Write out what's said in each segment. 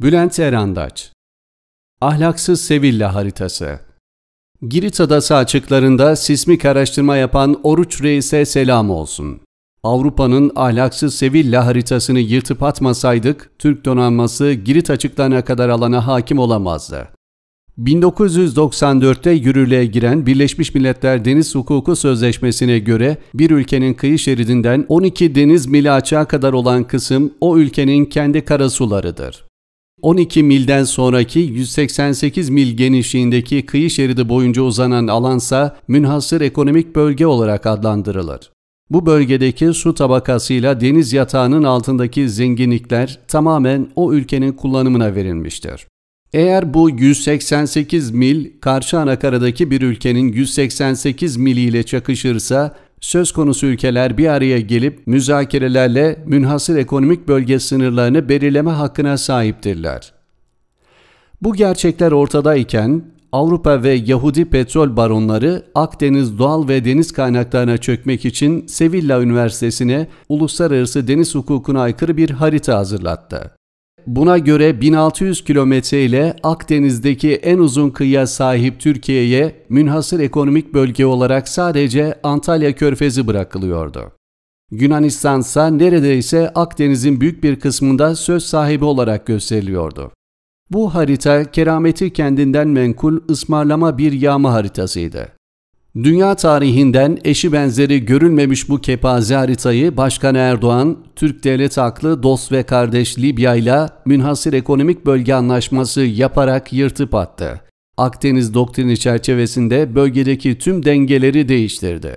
Bülent Erandaç Ahlaksız Sevilla Haritası Girit Adası açıklarında sismik araştırma yapan Oruç Reis'e selam olsun. Avrupa'nın ahlaksız Sevilla haritasını yırtıp atmasaydık, Türk donanması Girit açıklarına kadar alana hakim olamazdı. 1994'te yürürlüğe giren Birleşmiş Milletler Deniz Hukuku Sözleşmesi'ne göre bir ülkenin kıyı şeridinden 12 deniz mili açığa kadar olan kısım o ülkenin kendi karasularıdır. 12 milden sonraki 188 mil genişliğindeki kıyı şeridi boyunca uzanan alansa münhasır ekonomik bölge olarak adlandırılır. Bu bölgedeki su tabakasıyla deniz yatağının altındaki zenginlikler tamamen o ülkenin kullanımına verilmiştir. Eğer bu 188 mil Karşı Anakara'daki bir ülkenin 188 miliyle çakışırsa söz konusu ülkeler bir araya gelip müzakerelerle münhasır ekonomik bölge sınırlarını belirleme hakkına sahiptirler. Bu gerçekler ortadayken Avrupa ve Yahudi petrol baronları Akdeniz doğal ve deniz kaynaklarına çökmek için Sevilla Üniversitesi'ne uluslararası deniz hukukuna aykırı bir harita hazırlattı buna göre 1600 kilometre ile Akdeniz'deki en uzun kıyıya sahip Türkiye'ye münhasır ekonomik bölge olarak sadece Antalya Körfezi bırakılıyordu. Yunanistan ise neredeyse Akdeniz'in büyük bir kısmında söz sahibi olarak gösteriliyordu. Bu harita kerameti kendinden menkul ısmarlama bir yağma haritasıydı. Dünya tarihinden eşi benzeri görülmemiş bu kepaze haritayı Başkan Erdoğan, Türk devlet aklı dost ve kardeş Libya ile münhasır ekonomik bölge anlaşması yaparak yırtıp attı. Akdeniz doktrini çerçevesinde bölgedeki tüm dengeleri değiştirdi.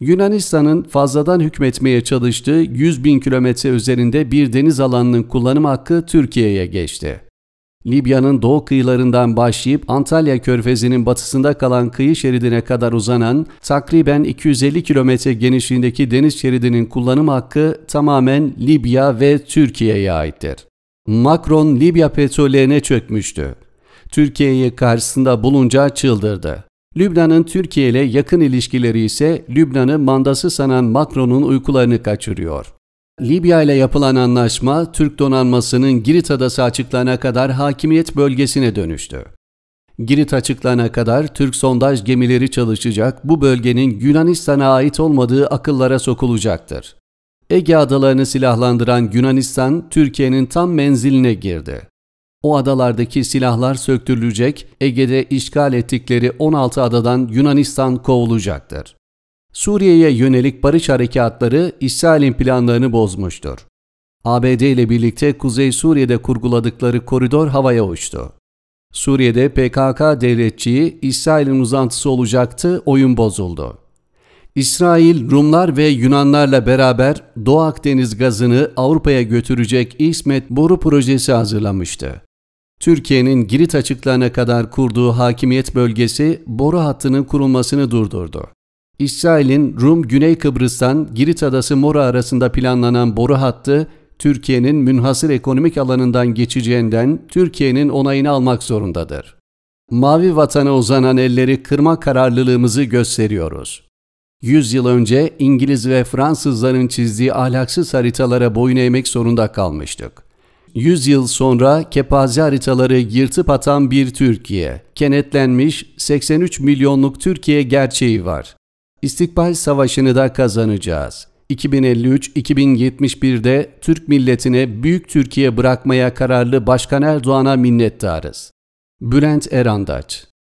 Yunanistan'ın fazladan hükmetmeye çalıştığı 100 bin kilometre üzerinde bir deniz alanının kullanım hakkı Türkiye'ye geçti. Libya'nın doğu kıyılarından başlayıp Antalya körfezinin batısında kalan kıyı şeridine kadar uzanan takriben 250 kilometre genişliğindeki deniz şeridinin kullanım hakkı tamamen Libya ve Türkiye'ye aittir. Macron Libya petrollerine çökmüştü. Türkiye'ye karşısında bulunca çıldırdı. Lübnan'ın Türkiye ile yakın ilişkileri ise Lübnan'ı mandası sanan Macron'un uykularını kaçırıyor. Libya ile yapılan anlaşma Türk donanmasının Girit adası açıklana kadar hakimiyet bölgesine dönüştü. Girit açıklana kadar Türk sondaj gemileri çalışacak, bu bölgenin Yunanistan'a ait olmadığı akıllara sokulacaktır. Ege adalarını silahlandıran Yunanistan, Türkiye'nin tam menziline girdi. O adalardaki silahlar söktürülecek, Ege'de işgal ettikleri 16 adadan Yunanistan kovulacaktır. Suriye'ye yönelik barış harekatları İsrail'in planlarını bozmuştur. ABD ile birlikte Kuzey Suriye'de kurguladıkları koridor havaya uçtu. Suriye'de PKK devletçiyi İsrail'in uzantısı olacaktı, oyun bozuldu. İsrail, Rumlar ve Yunanlarla beraber Doğu Akdeniz gazını Avrupa'ya götürecek İsmet boru projesi hazırlamıştı. Türkiye'nin Girit açıklarına kadar kurduğu hakimiyet bölgesi boru hattının kurulmasını durdurdu. İsrail'in Rum Güney Kıbrıs'tan Girit Adası Mora arasında planlanan boru hattı Türkiye'nin münhasır ekonomik alanından geçeceğinden Türkiye'nin onayını almak zorundadır. Mavi vatana uzanan elleri kırma kararlılığımızı gösteriyoruz. Yüzyıl önce İngiliz ve Fransızların çizdiği ahlaksız haritalara boyun eğmek zorunda kalmıştık. Yüzyıl sonra kepaze haritaları yırtıp atan bir Türkiye, kenetlenmiş 83 milyonluk Türkiye gerçeği var. İstikbal Savaşı'nı da kazanacağız. 2053-2071'de Türk milletine Büyük Türkiye bırakmaya kararlı Başkan Erdoğan'a minnettarız. Bülent Erandaç